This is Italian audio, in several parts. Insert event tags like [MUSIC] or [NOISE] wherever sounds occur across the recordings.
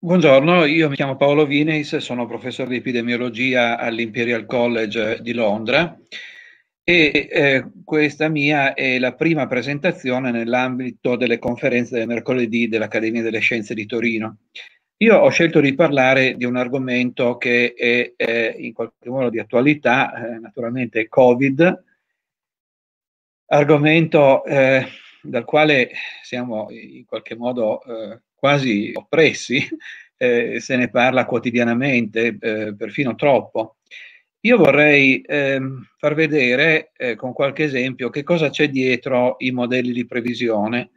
Buongiorno, io mi chiamo Paolo Vineis, sono professore di epidemiologia all'Imperial College di Londra e eh, questa mia è la prima presentazione nell'ambito delle conferenze del mercoledì dell'Accademia delle Scienze di Torino. Io ho scelto di parlare di un argomento che è eh, in qualche modo di attualità, eh, naturalmente Covid, argomento eh, dal quale siamo in qualche modo eh, quasi oppressi, [LAUGHS] eh, se ne parla quotidianamente, eh, perfino troppo. Io vorrei ehm, far vedere eh, con qualche esempio che cosa c'è dietro i modelli di previsione,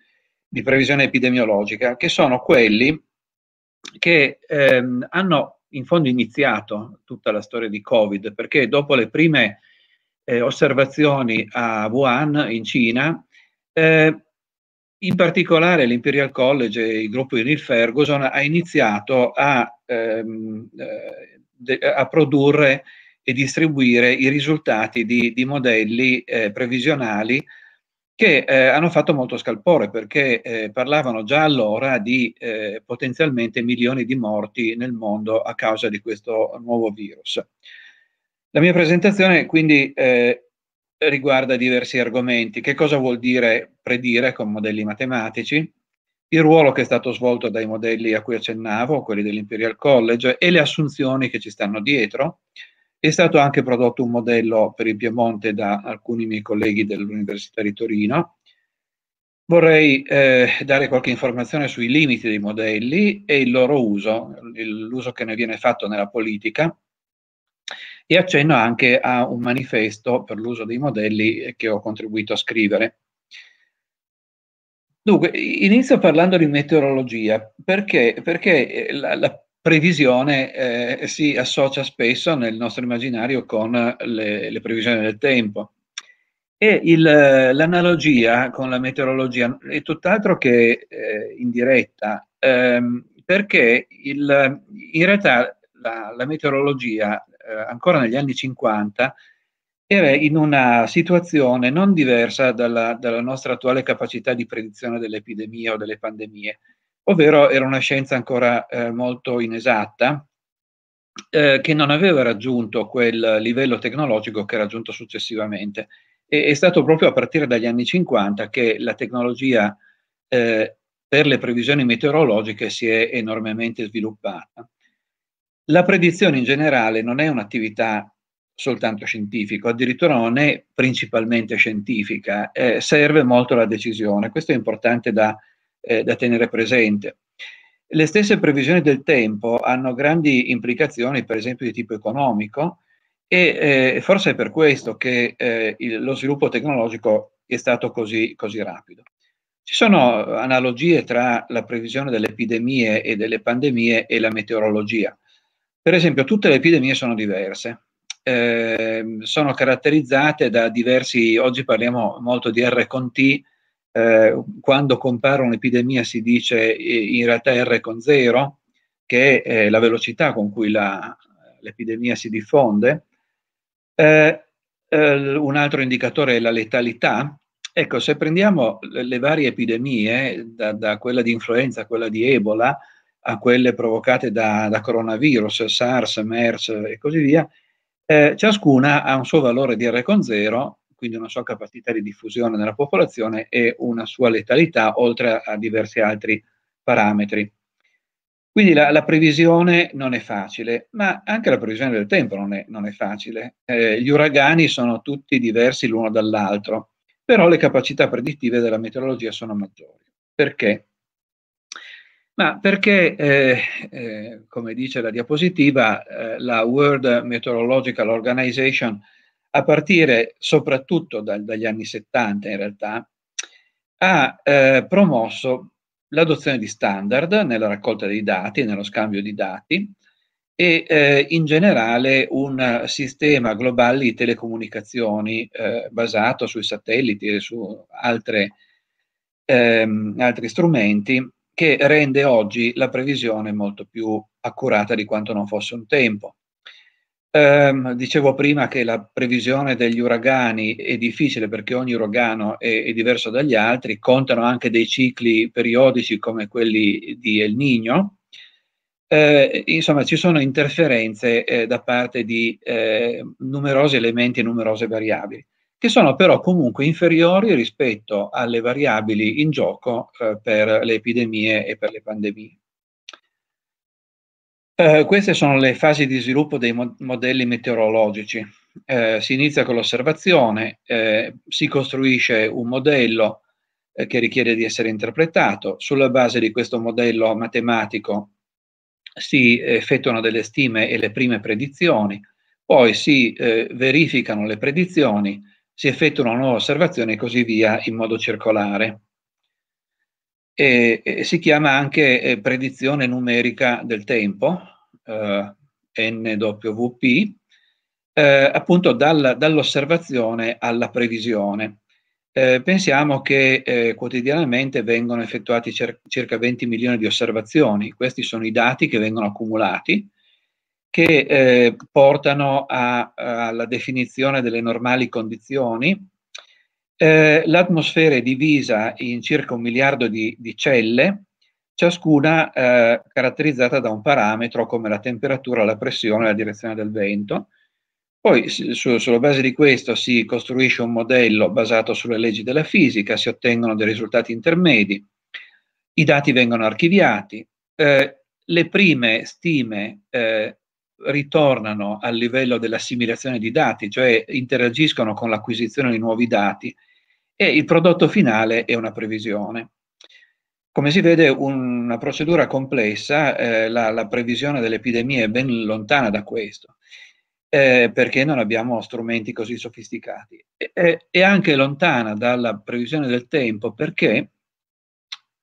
di previsione epidemiologica, che sono quelli che ehm, hanno in fondo iniziato tutta la storia di Covid, perché dopo le prime eh, osservazioni a Wuhan in Cina, eh, in particolare l'Imperial College e il gruppo di Neil Ferguson ha iniziato a, ehm, eh, de, a produrre e distribuire i risultati di, di modelli eh, previsionali che eh, hanno fatto molto scalpore perché eh, parlavano già allora di eh, potenzialmente milioni di morti nel mondo a causa di questo nuovo virus. La mia presentazione quindi eh, riguarda diversi argomenti. Che cosa vuol dire predire con modelli matematici? Il ruolo che è stato svolto dai modelli a cui accennavo, quelli dell'Imperial College, e le assunzioni che ci stanno dietro. È stato anche prodotto un modello per il Piemonte da alcuni miei colleghi dell'Università di Torino. Vorrei eh, dare qualche informazione sui limiti dei modelli e il loro uso, l'uso che ne viene fatto nella politica, e accenno anche a un manifesto per l'uso dei modelli che ho contribuito a scrivere. Dunque, inizio parlando di meteorologia, perché, perché eh, la, la, previsione eh, si associa spesso nel nostro immaginario con le, le previsioni del tempo. E l'analogia con la meteorologia è tutt'altro che eh, indiretta, ehm, perché il, in realtà la, la, meteorologia eh, ancora negli anni 50, era in una situazione non diversa dalla, dalla nostra attuale capacità di predizione dell'epidemia o delle pandemie, ovvero era una scienza ancora eh, molto inesatta, eh, che non aveva raggiunto quel livello tecnologico che ha raggiunto successivamente. E, è stato proprio a partire dagli anni 50 che la tecnologia eh, per le previsioni meteorologiche si è enormemente sviluppata. La predizione in generale non è un'attività soltanto scientifica, addirittura non è principalmente scientifica, eh, serve molto la decisione, questo è importante da, eh, da tenere presente. Le stesse previsioni del tempo hanno grandi implicazioni, per esempio, di tipo economico e eh, forse è per questo che eh, il, lo sviluppo tecnologico è stato così, così rapido. Ci sono analogie tra la previsione delle epidemie e delle pandemie e la meteorologia per esempio, tutte le epidemie sono diverse. Eh, sono caratterizzate da diversi, oggi parliamo molto di R con T, eh, quando compare un'epidemia si dice eh, in realtà R con 0, che è la velocità con cui la, l'epidemia si diffonde. Eh, eh, un altro indicatore è la letalità. Ecco, se prendiamo le varie epidemie, eh, da, da quella di influenza a quella di Ebola, a quelle provocate da, da coronavirus, SARS, MERS e così via, eh, ciascuna ha un suo valore di R con 0, quindi una sua capacità di diffusione nella popolazione e una sua letalità, oltre a, a diversi altri parametri. Quindi la, la, previsione non è facile, ma anche la previsione del tempo non è, non è facile. Eh, gli uragani sono tutti diversi l'uno dall'altro, però le capacità predittive della meteorologia sono maggiori. Perché? Ma perché, eh, eh, come dice la diapositiva, eh, la World Meteorological Organization, a partire soprattutto dal, dagli anni 70 in realtà, ha eh, promosso l'adozione di standard nella raccolta dei dati, nello scambio di dati e eh, in generale un sistema globale di telecomunicazioni eh, basato sui satelliti e su altre, ehm, altri strumenti che rende oggi la previsione molto più accurata di quanto non fosse un tempo. Um, dicevo prima che la previsione degli uragani è difficile perché ogni uragano è, è, diverso dagli altri, contano anche dei cicli periodici come quelli di El Niño. Eh, insomma, ci sono interferenze eh, da parte di eh, numerosi elementi e numerose variabili che sono però comunque inferiori rispetto alle variabili in gioco eh, per le epidemie e per le pandemie. Eh, queste sono le fasi di sviluppo dei mod modelli meteorologici. Eh, si inizia con l'osservazione, eh, si costruisce un modello eh, che richiede di essere interpretato, sulla base di questo modello matematico si effettuano delle stime e le prime predizioni, poi si eh, verificano le predizioni, si effettua una nuova osservazione e così via in modo circolare. E, e si chiama anche eh, predizione numerica del tempo, eh, NWP, eh, appunto dal, dall'osservazione alla previsione. Eh, pensiamo che eh, quotidianamente vengono effettuati cer circa 20 milioni di osservazioni, questi sono i dati che vengono accumulati che eh, portano a, alla definizione delle normali condizioni. Eh, l'atmosfera è divisa in circa un miliardo di, di celle, ciascuna eh, caratterizzata da un parametro come la temperatura, la pressione e la direzione del vento. Poi su, sulla base di questo si costruisce un modello basato sulle leggi della fisica, si ottengono dei risultati intermedi, i dati vengono archiviati, eh, le prime stime eh, ritornano al livello dell'assimilazione di dati, cioè interagiscono con l'acquisizione di nuovi dati e il prodotto finale è una previsione. Come si vede, una procedura complessa, eh, la, la, previsione dell'epidemia è ben lontana da questo, eh, perché non abbiamo strumenti così sofisticati. E, è anche lontana dalla previsione del tempo perché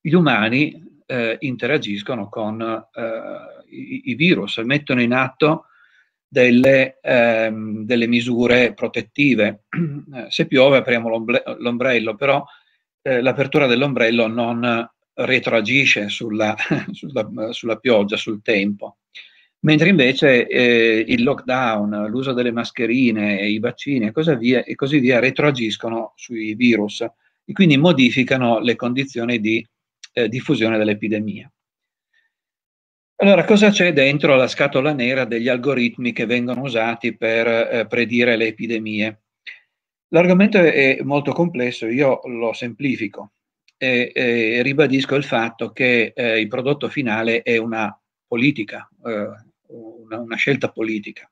gli umani eh, interagiscono con eh, i, i virus, mettono in atto delle, ehm, delle misure protettive. [CLEARS THROAT] Se piove apriamo l'ombrello, però eh, l'apertura dell'ombrello non retroagisce sulla, [LAUGHS] sulla, sulla, pioggia, sul tempo. Mentre invece eh, il lockdown, l'uso delle mascherine, i vaccini e, cosa via, e così via retroagiscono sui virus e quindi modificano le condizioni di eh, diffusione dell'epidemia. Allora, cosa c'è dentro la scatola nera degli algoritmi che vengono usati per eh, predire le epidemie? L'argomento è molto complesso, io lo semplifico e, e ribadisco il fatto che eh, il prodotto finale è una politica, eh, una, una, scelta politica.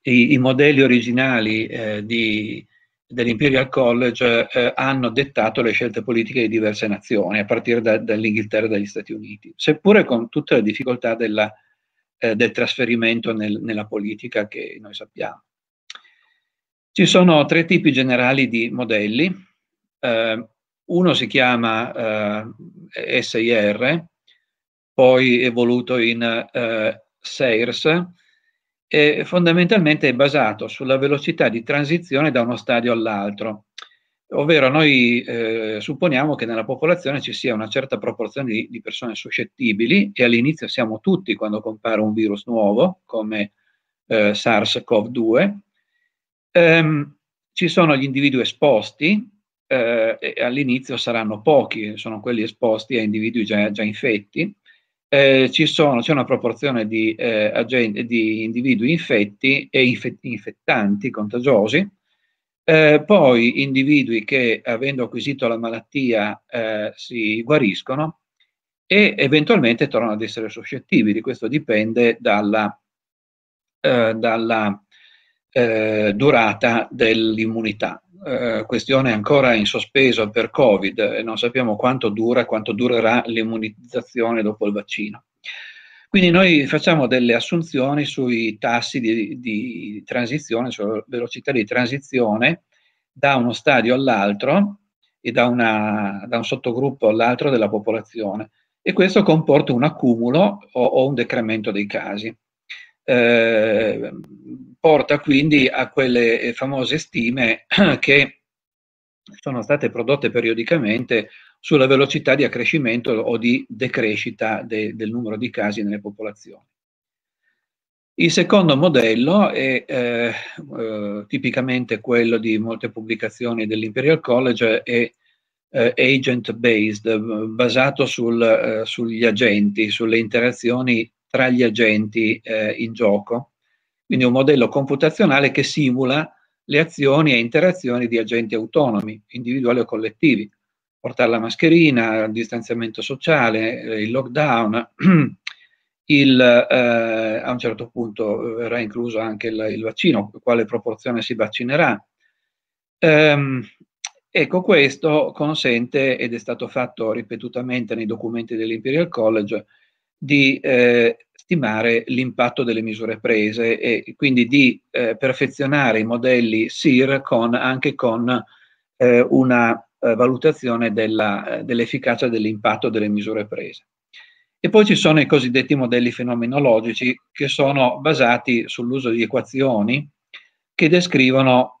I, i modelli originali eh, di dell'Imperial College eh, hanno dettato le scelte politiche di diverse nazioni, a partire da, dall'Inghilterra e dagli Stati Uniti, seppure con tutte le difficoltà della, eh, del trasferimento nel, nella politica che noi sappiamo. Ci sono tre tipi generali di modelli, eh, uno si chiama eh, SIR, poi evoluto in eh, SAIRS, eh, fondamentalmente è basato sulla velocità di transizione da uno stadio all'altro. Ovvero noi eh, supponiamo che nella popolazione ci sia una certa proporzione di, di, persone suscettibili e all'inizio siamo tutti quando compare un virus nuovo come eh, SARS-CoV-2. Ehm, ci sono gli individui esposti, eh, all'inizio saranno pochi, sono quelli esposti a individui già, già infetti, eh, sono, c'è una proporzione di, eh, agenti, di individui infetti e infet, infettanti contagiosi, eh, poi individui che avendo acquisito la malattia eh, si guariscono e eventualmente tornano ad essere suscettibili. Questo dipende dalla, eh, dalla eh, durata dell'immunità. Eh, questione ancora in sospeso per Covid e non sappiamo quanto dura, quanto durerà l'immunizzazione dopo il vaccino. Quindi noi facciamo delle assunzioni sui tassi di, di transizione, sulla velocità di transizione da uno stadio all'altro e da, una, da un sottogruppo all'altro della popolazione e questo comporta un accumulo o, o un decremento dei casi. Eh, porta quindi a quelle eh, famose stime [CLEARS THROAT] che sono state prodotte periodicamente sulla velocità di accrescimento o di decrescita de, del numero di casi nelle popolazioni. Il secondo modello è eh, eh, tipicamente quello di molte pubblicazioni dell'Imperial College, è eh, agent based, basato sul, eh, sugli agenti, sulle interazioni tra gli agenti eh, in gioco. Quindi un modello computazionale che simula le azioni e interazioni di agenti autonomi, individuali o collettivi. Portare la mascherina, il distanziamento sociale, eh, il lockdown, [CLEARS THROAT] il, eh, a un certo punto eh, verrà incluso anche il, il vaccino, quale proporzione si vaccinerà. Ehm, ecco, questo consente, ed è stato fatto ripetutamente nei documenti dell'Imperial College, di eh, stimare l'impatto delle misure prese e quindi di eh, perfezionare i modelli SIR con, anche con eh, una eh, valutazione eh, dell'efficacia dell'impatto delle misure prese. E poi ci sono i cosiddetti modelli fenomenologici che sono basati sull'uso di equazioni che descrivono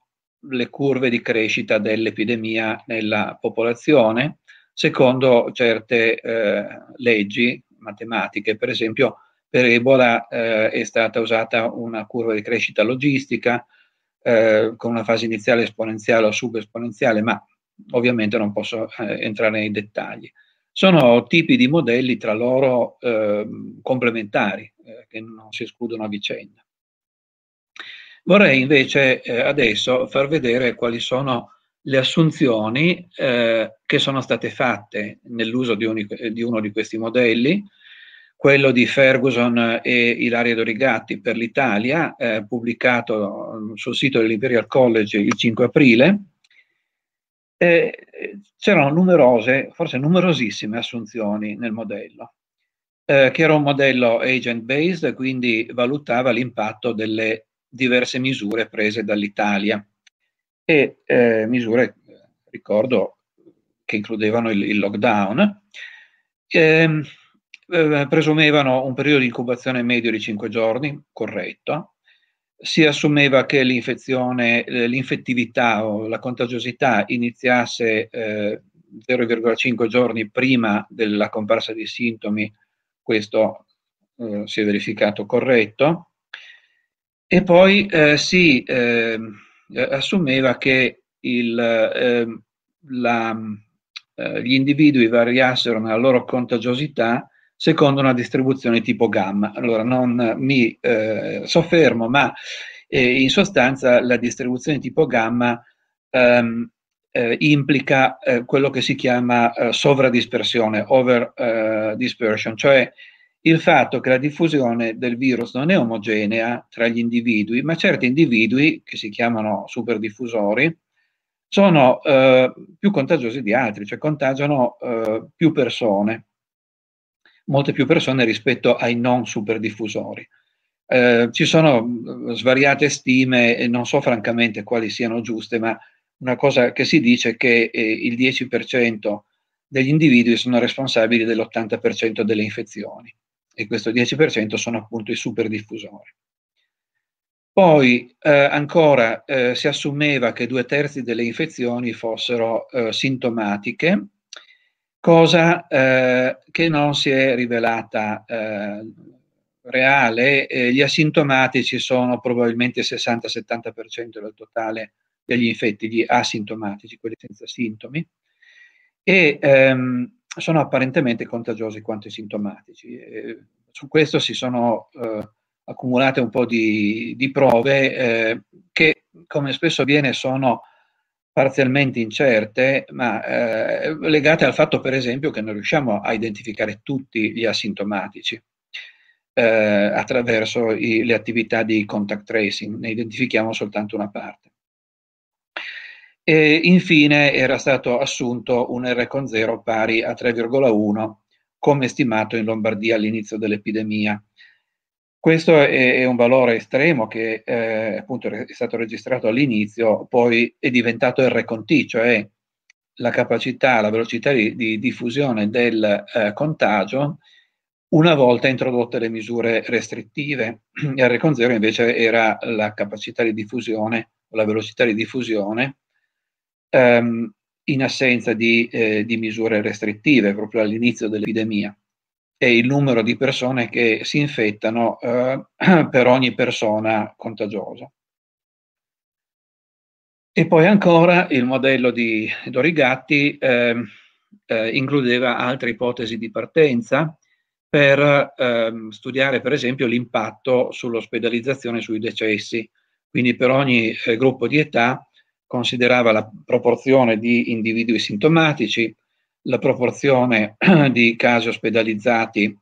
le curve di crescita dell'epidemia nella popolazione secondo certe eh, leggi matematiche. Per esempio, per Ebola eh, è stata usata una curva di crescita logistica eh, con una fase iniziale esponenziale o subesponenziale, ma ovviamente non posso eh, entrare nei dettagli. Sono tipi di modelli tra loro ehm, complementari, eh, che non si escludono a vicenda. Vorrei invece eh, adesso far vedere quali sono le assunzioni eh, che sono state fatte nell'uso di, un, eh, di, uno di questi modelli, quello di Ferguson e Ilaria Dorigatti per l'Italia, eh, pubblicato mm, sul sito dell'Imperial College il 5 aprile, eh, c'erano numerose, forse numerosissime assunzioni nel modello, eh, che era un modello agent-based, quindi valutava l'impatto delle diverse misure prese dall'Italia e eh, misure, ricordo, che includevano il, il lockdown, eh, eh, presumevano un periodo di incubazione medio di 5 giorni, corretto, si assumeva che l'infezione, eh, l'infettività o la contagiosità iniziasse 0,5 eh, giorni prima della comparsa dei sintomi, questo eh, si è verificato corretto, e poi si ehm, eh, assumeva che il, eh, la, eh, gli individui variassero nella loro contagiosità secondo una distribuzione tipo gamma. Allora non eh, mi eh, soffermo, ma eh, in sostanza la distribuzione tipo gamma ehm, implica quello che si chiama sovradispersione, over dispersion, cioè il fatto che la diffusione del virus non è omogenea tra gli individui, ma certi individui, che si chiamano superdiffusori, sono eh, più contagiosi di altri, cioè contagiano eh, più persone, molte più persone rispetto ai non superdiffusori. Eh, ci sono eh, svariate stime, e non so francamente quali siano giuste, ma una cosa che si dice è che eh, il 10% degli individui sono responsabili dell'80% delle infezioni e questo 10% sono appunto i superdiffusori. Poi eh, ancora eh, si assumeva che due terzi delle infezioni fossero eh, sintomatiche, cosa eh, che non si è rivelata eh, reale. gli asintomatici sono probabilmente il 60-70% del totale degli infetti, gli asintomatici, quelli senza sintomi e ehm, sono apparentemente contagiosi quanto i sintomatici. Eh, su questo si sono eh, accumulate un po' di, di prove eh, che, come spesso avviene, sono parzialmente incerte, ma eh, legate al fatto, per esempio, che non riusciamo a identificare tutti gli asintomatici. Eh, attraverso i, le attività di contact tracing, ne identifichiamo soltanto una parte. E infine era stato assunto un R con 0 pari a 3,1 come stimato in Lombardia all'inizio dell'epidemia. Questo è, è, un valore estremo che eh, appunto è stato registrato all'inizio, poi è diventato R con T, cioè la capacità, la velocità di, di diffusione del eh, contagio una volta introdotte le misure restrittive. [CLEARS THROAT] R con 0 invece era la capacità di diffusione, la velocità di diffusione ehm, in assenza di, eh, di misure restrittive proprio all'inizio dell'epidemia e il numero di persone che si infettano eh, [CLEARS THROAT] per ogni persona contagiosa. E poi ancora il modello di Dorigatti eh, eh, includeva altre ipotesi di partenza per eh, studiare per esempio l'impatto sull'ospedalizzazione sui decessi. Quindi per ogni eh, gruppo di età considerava la proporzione di individui sintomatici, la proporzione [CLEARS THROAT] di casi ospedalizzati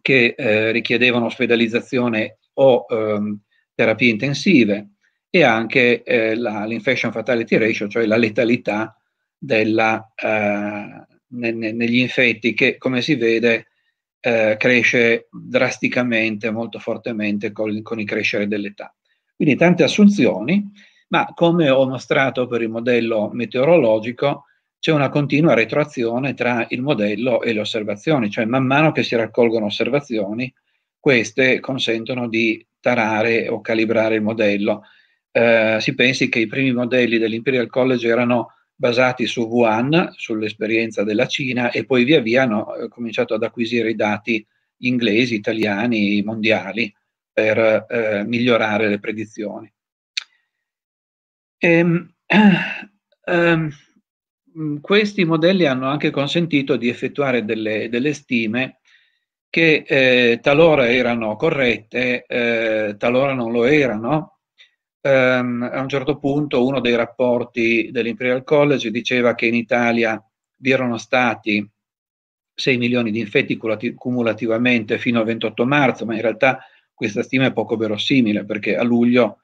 che eh, richiedevano ospedalizzazione o ehm, terapie intensive e anche eh, l'infection fatality ratio, cioè la letalità della, eh, ne, negli infetti che, come si vede, eh, cresce drasticamente, molto fortemente con, con il crescere dell'età. Quindi tante assunzioni ma come ho mostrato per il modello meteorologico, c'è una continua retroazione tra il modello e le osservazioni, cioè man mano che si raccolgono osservazioni, queste consentono di tarare o calibrare il modello. Eh, si pensi che i primi modelli dell'Imperial College erano basati su Wuhan, sull'esperienza della Cina, e poi via via hanno eh, cominciato ad acquisire i dati inglesi, italiani, mondiali per eh, migliorare le predizioni. E, ehm, [CLEARS THROAT] ehm questi modelli hanno anche consentito di effettuare delle, delle stime che eh, talora erano corrette, eh, talora non lo erano. Um, a un certo punto uno dei rapporti dell'Imperial College diceva che in Italia vi erano stati 6 milioni di infetti cumulativamente fino al 28 marzo, ma in realtà questa stima è poco verosimile perché a luglio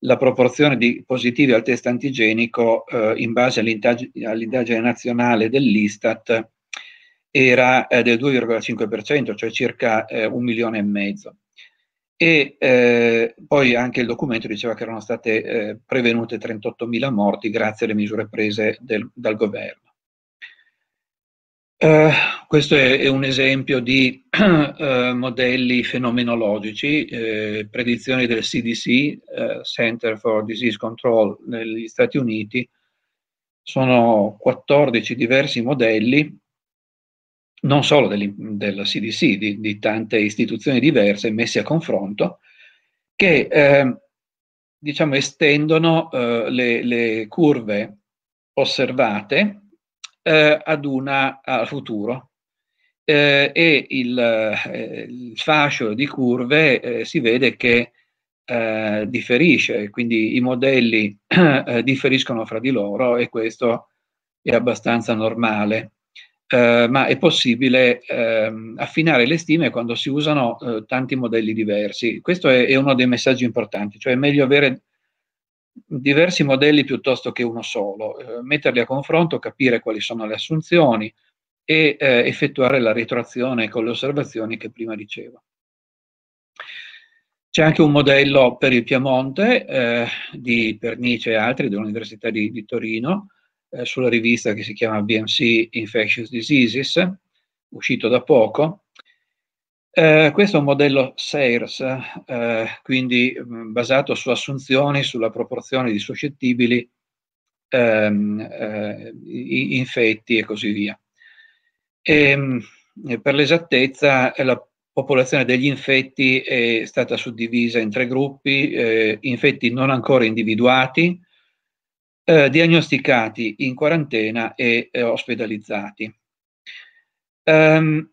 la proporzione di positivi al test antigenico eh, in base all'indagine nazionale dell'Istat era eh, del 2,5%, cioè circa eh, un milione e mezzo. E eh, poi anche il documento diceva che erano state eh, prevenute 38.000 morti grazie alle misure prese del, dal governo. Uh, questo è, è, un esempio di uh, [CLEARS THROAT] modelli fenomenologici, eh, predizioni del CDC, uh, eh, Center for Disease Control negli Stati Uniti. Sono 14 diversi modelli, non solo del, del CDC, di, di, tante istituzioni diverse messe a confronto, che eh, diciamo, estendono le, le curve osservate eh, ad una, al futuro. Eh, e il, eh, il, fascio di curve eh, si vede che eh, differisce, quindi i modelli differiscono fra di loro e questo è abbastanza normale. Uh, ma è possibile uh, affinare le stime quando si usano uh, tanti modelli diversi. Questo è, è, uno dei messaggi importanti, cioè è meglio avere diversi modelli piuttosto che uno solo, eh, metterli a confronto, capire quali sono le assunzioni e eh, effettuare la retroazione con le osservazioni che prima dicevo. C'è anche un modello per il Piemonte eh, di Pernice e altri dell'Università di, di, Torino eh, sulla rivista che si chiama BMC Infectious Diseases, uscito da poco, eh, questo è un modello SAIRS, eh, quindi mh, mm, basato su assunzioni sulla proporzione di suscettibili ehm, eh, infetti e così via. Ehm, e, mh, per l'esattezza, eh, la popolazione degli infetti è stata suddivisa in tre gruppi, eh, infetti non ancora individuati, diagnosticati in quarantena e ospedalizzati. Um,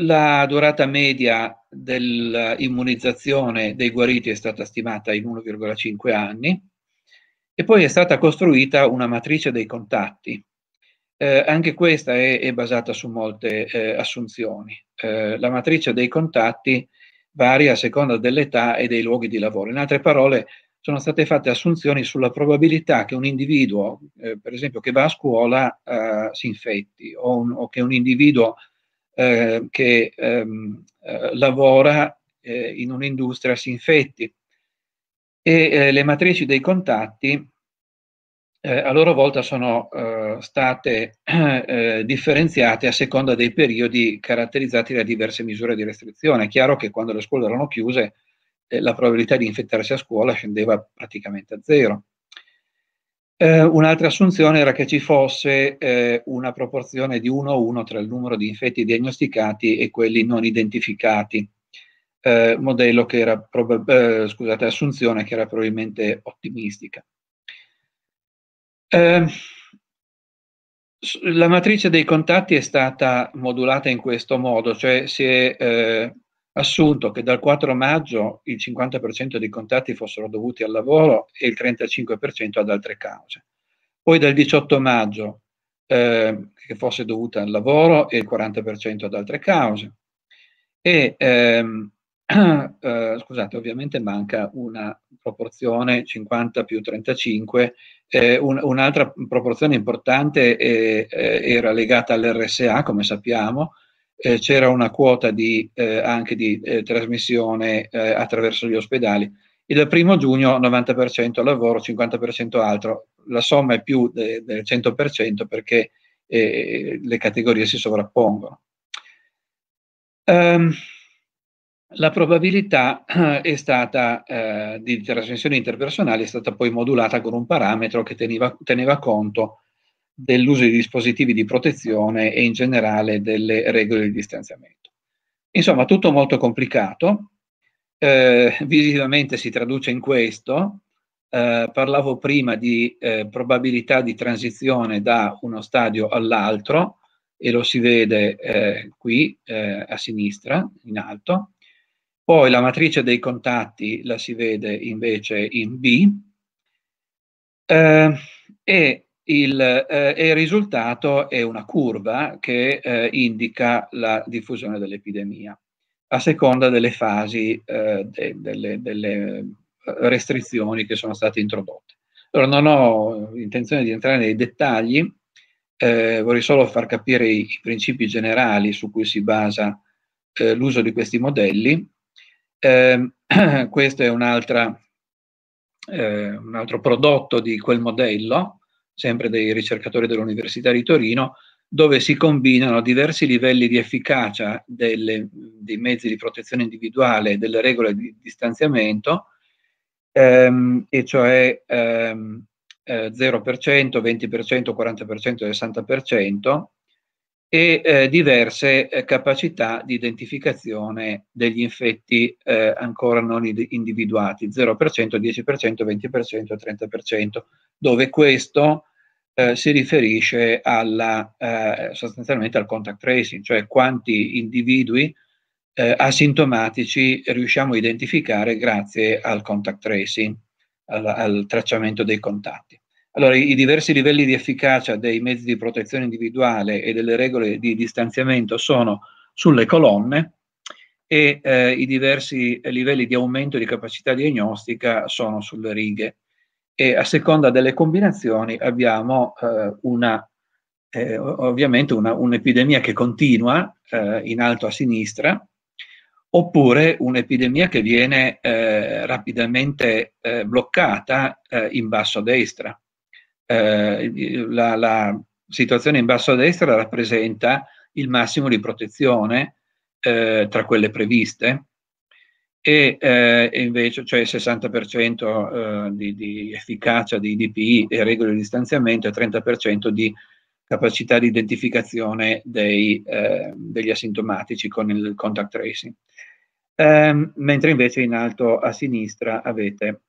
la durata media dell'immunizzazione dei guariti è stata stimata in 1,5 anni e poi è stata costruita una matrice dei contatti. Eh, anche questa è, è, basata su molte eh, assunzioni. Eh, la matrice dei contatti varia a seconda dell'età e dei luoghi di lavoro. In altre parole, sono state fatte assunzioni sulla probabilità che un individuo, eh, per esempio, che va a scuola eh, si infetti o, un, o che un individuo eh, che ehm, eh, lavora eh, in un'industria si infetti e eh, le matrici dei contatti a loro volta sono state [CLEARS THROAT] differenziate a seconda dei periodi caratterizzati da diverse misure di restrizione. È chiaro che quando le scuole erano chiuse la probabilità di infettarsi a scuola scendeva praticamente a zero. Eh, un'altra assunzione era che ci fosse eh, una proporzione di 1 a 1 tra il numero di infetti diagnosticati e quelli non identificati, eh, modello che era, prob- eh, scusate, assunzione che era probabilmente ottimistica. Ehm, la matrice dei contatti è stata modulata in questo modo, cioè si è eh, assunto che dal 4 maggio il 50% dei contatti fossero dovuti al lavoro e il 35% ad altre cause. Poi dal 18 maggio eh, che fosse dovuta al lavoro e il 40% ad altre cause. E, ehm, [CLEARS THROAT] eh, scusate, ovviamente manca una proporzione 50 più 35, eh, un, un'altra proporzione importante eh, eh, era legata all'RSA, come sappiamo, eh, c'era una quota di, eh, anche di eh, trasmissione eh, attraverso gli ospedali. Il primo giugno 90% lavoro, 50% altro, la somma è più de- del 100% perché eh, le categorie si sovrappongono. Um, la probabilità eh, è stata, di trasmissione interpersonale è stata poi modulata con un parametro che teneva, teneva conto dell'uso di dispositivi di protezione e in generale delle regole di distanziamento. Insomma, tutto molto complicato, eh, visivamente si traduce in questo. Eh, parlavo prima di eh, probabilità di transizione da uno stadio all'altro e lo si vede eh, qui eh, a sinistra, in alto. Poi la matrice dei contatti la si vede invece in B. Eh, e il, eh, il, risultato è una curva che eh, indica la diffusione dell'epidemia a seconda delle fasi eh, de, delle, delle, eh, restrizioni che sono state introdotte. Allora, non ho intenzione di entrare nei dettagli, eh, vorrei solo far capire i, i, principi generali su cui si basa eh, l'uso di questi modelli. Ehm, [CLEARS THROAT] questo è un, un altro prodotto di quel modello, sempre dei ricercatori dell'Università di Torino, dove si combinano diversi livelli di efficacia delle, dei mezzi di protezione individuale e delle regole di distanziamento, ehm, e cioè ehm, eh, 0%, 20%, 40% e 60%, e eh, diverse eh, capacità di identificazione degli infetti eh, ancora non individuati, 0%, 10%, 20%, 30%, dove questo eh, si riferisce alla, eh, sostanzialmente al contact tracing, cioè quanti individui asintomatici riusciamo a identificare grazie al contact tracing, al, al tracciamento dei contatti. Allora, i diversi livelli di efficacia dei mezzi di protezione individuale e delle regole di distanziamento sono sulle colonne e eh, i diversi eh, livelli di aumento di capacità diagnostica sono sulle righe. E a seconda delle combinazioni abbiamo eh, una, eh, ovviamente una, un'epidemia che continua eh, in alto a sinistra, oppure un'epidemia che viene eh, rapidamente bloccata in basso a destra eh, la, la, situazione in basso a destra rappresenta il massimo di protezione eh, tra quelle previste e, eh, invece cioè il 60% eh, di, di, efficacia di DPI e regole di distanziamento e 30% di capacità di identificazione dei, eh, degli asintomatici con il contact tracing. Ehm, mentre invece in alto a sinistra avete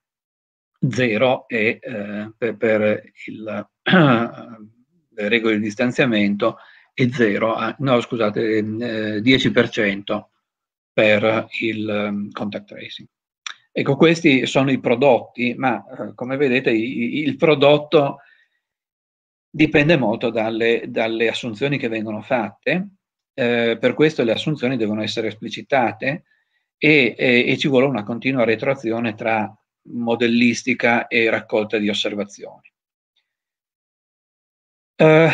0 e eh, per, il, [CLEARS THROAT] le regole di distanziamento e 0, ah, no scusate, 10% eh, per il mm, contact tracing. Ecco, questi sono i prodotti, ma eh, come vedete il prodotto dipende molto dalle, dalle assunzioni che vengono fatte, eh, per questo le assunzioni devono essere esplicitate e, e, e ci vuole una continua retroazione tra modellistica e raccolta di osservazioni. Eh,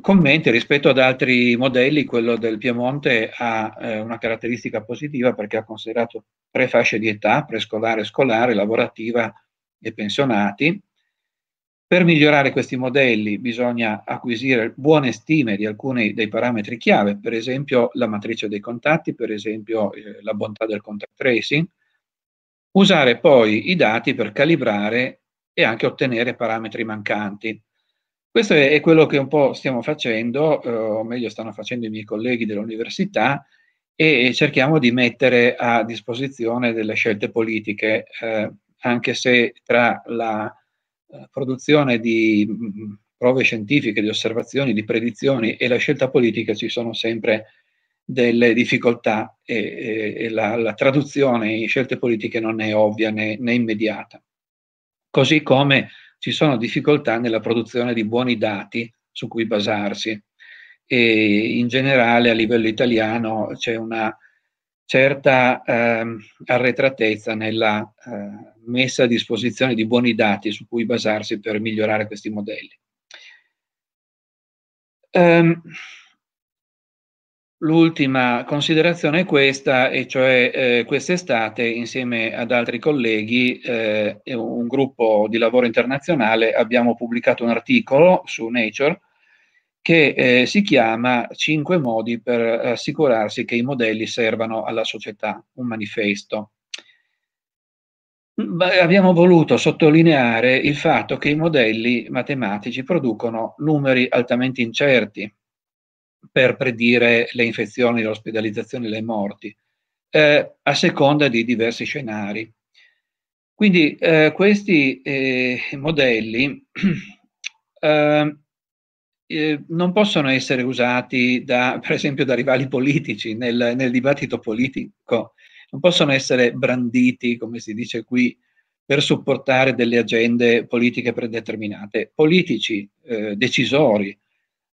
commenti rispetto ad altri modelli, quello del Piemonte ha eh, una caratteristica positiva perché ha considerato tre fasce di età, prescolare, scolare, lavorativa e pensionati. Per migliorare questi modelli bisogna acquisire buone stime di alcuni dei parametri chiave, per esempio la matrice dei contatti, per esempio eh, la bontà del contact tracing, usare poi i dati per calibrare e anche ottenere parametri mancanti. Questo è quello che un po' stiamo facendo, eh, o meglio stanno facendo i miei colleghi dell'università, e cerchiamo di mettere a disposizione delle scelte politiche, eh, anche se tra la eh, produzione di mm, prove scientifiche, di osservazioni, di predizioni e la scelta politica ci sono sempre delle difficoltà e, e la, la, traduzione in scelte politiche non è ovvia né, né immediata. Così come ci sono difficoltà nella produzione di buoni dati su cui basarsi e in generale a livello italiano c'è una certa eh, arretratezza nella eh, messa a disposizione di buoni dati su cui basarsi per migliorare questi modelli. Um, L'ultima considerazione è questa, e cioè eh, quest'estate insieme ad altri colleghi eh, e eh, un gruppo di lavoro internazionale abbiamo pubblicato un articolo su Nature che eh, si chiama 5 modi per assicurarsi che i modelli servano alla società, un manifesto. Mm, abbiamo voluto sottolineare il fatto che i modelli matematici producono numeri altamente incerti, per predire le infezioni, le ospedalizzazioni, le morti, eh, a seconda di diversi scenari. Quindi eh, questi eh, modelli [CLEARS THROAT] ehm, eh, non possono essere usati da, [LAUGHS] per esempio da rivali politici nel, nel, dibattito politico, non possono essere branditi, come si dice qui, per supportare delle agende politiche predeterminate. Politici eh, decisori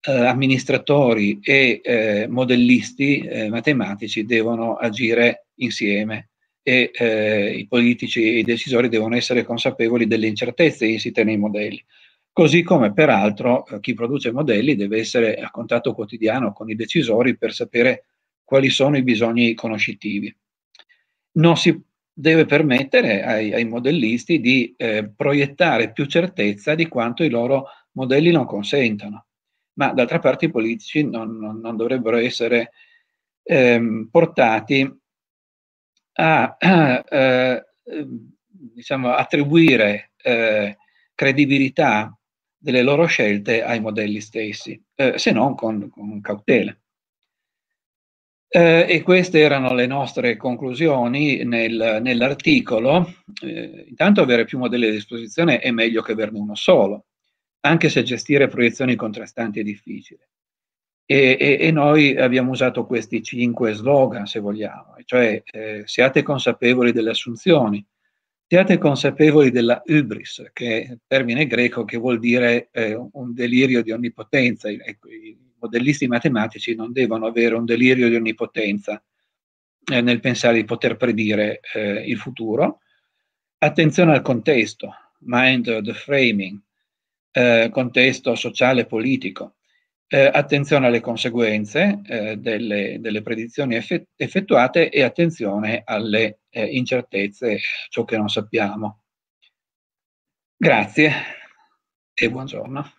eh, amministratori e eh, modellisti eh, matematici devono agire insieme e eh, i politici e i decisori devono essere consapevoli delle incertezze insite nei modelli. Così come peraltro eh, chi produce modelli deve essere a contatto quotidiano con i decisori per sapere quali sono i bisogni conoscitivi. Non si deve permettere ai, ai modellisti di eh, proiettare più certezza di quanto i loro modelli non consentano ma d'altra parte i politici non, non, non dovrebbero essere ehm, portati a, [CLEARS THROAT] eh, ehm, diciamo, attribuire eh, credibilità delle loro scelte ai modelli stessi, eh, se non con, con cautela. Eh, e queste erano le nostre conclusioni nel, nell'articolo. Eh, intanto avere più modelli a disposizione è meglio che averne uno solo anche se gestire proiezioni contrastanti è difficile. E, e, e, noi abbiamo usato questi cinque slogan, se vogliamo, cioè eh, siate consapevoli delle assunzioni, siate consapevoli della hubris, che è un termine greco che vuol dire eh, un delirio di onnipotenza. I, ecco, I, modellisti matematici non devono avere un delirio di onnipotenza eh, nel pensare di poter predire eh, il futuro. Attenzione al contesto, mind the framing, eh, contesto sociale e politico. Eh, attenzione alle conseguenze eh, delle, delle, predizioni effettuate e attenzione alle eh, incertezze, ciò che non sappiamo. Grazie e buongiorno.